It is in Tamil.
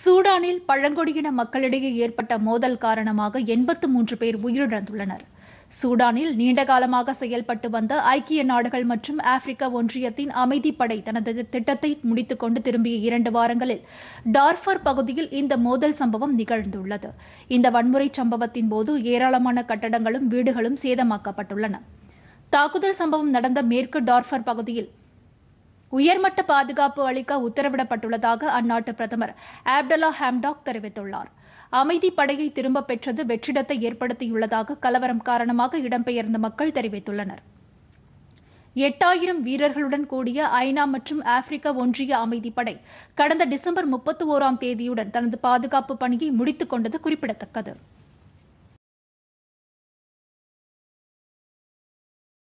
சூடானில் பழங்குடியின மக்களிடையே ஏற்பட்ட மோதல் காரணமாக எண்பத்து மூன்று பேர் உயிரிழந்துள்ளனர் சூடானில் நீண்டகாலமாக செயல்பட்டு வந்த ஐக்கிய நாடுகள் மற்றும் ஆப்பிரிக்க ஒன்றியத்தின் அமைதிப்படை தனது திட்டத்தை முடித்துக்கொண்டு திரும்பிய இரண்டு வாரங்களில் டார்ஃபர் பகுதியில் இந்த மோதல் சம்பவம் நிகழ்ந்துள்ளது இந்த வன்முறை சம்பவத்தின் போது ஏராளமான கட்டடங்களும் வீடுகளும் சேதமாக்கப்பட்டுள்ளன தாக்குதல் சம்பவம் நடந்த மேற்கு டார்ஃபர் பகுதியில் உயர்மட்ட பாதுகாப்பு அளிக்க உத்தரவிடப்பட்டுள்ளதாக அந்நாட்டு பிரதமர் ஆப்டலா ஹாம்டாக் தெரிவித்துள்ளார் அமைதி படையை திரும்ப பெற்றது வெற்றிடத்தை ஏற்படுத்தியுள்ளதாக கலவரம் காரணமாக இடம்பெயர்ந்த மக்கள் தெரிவித்துள்ளனர் எட்டாயிரம் வீரர்களுடன் கூடிய ஐநா மற்றும் ஆப்பிரிக்க ஒன்றிய அமைதிப்படை கடந்த டிசம்பர் முப்பத்தி ஓராம் தேதியுடன் தனது பாதுகாப்பு பணியை முடித்துக் கொண்டது குறிப்பிடத்தக்கது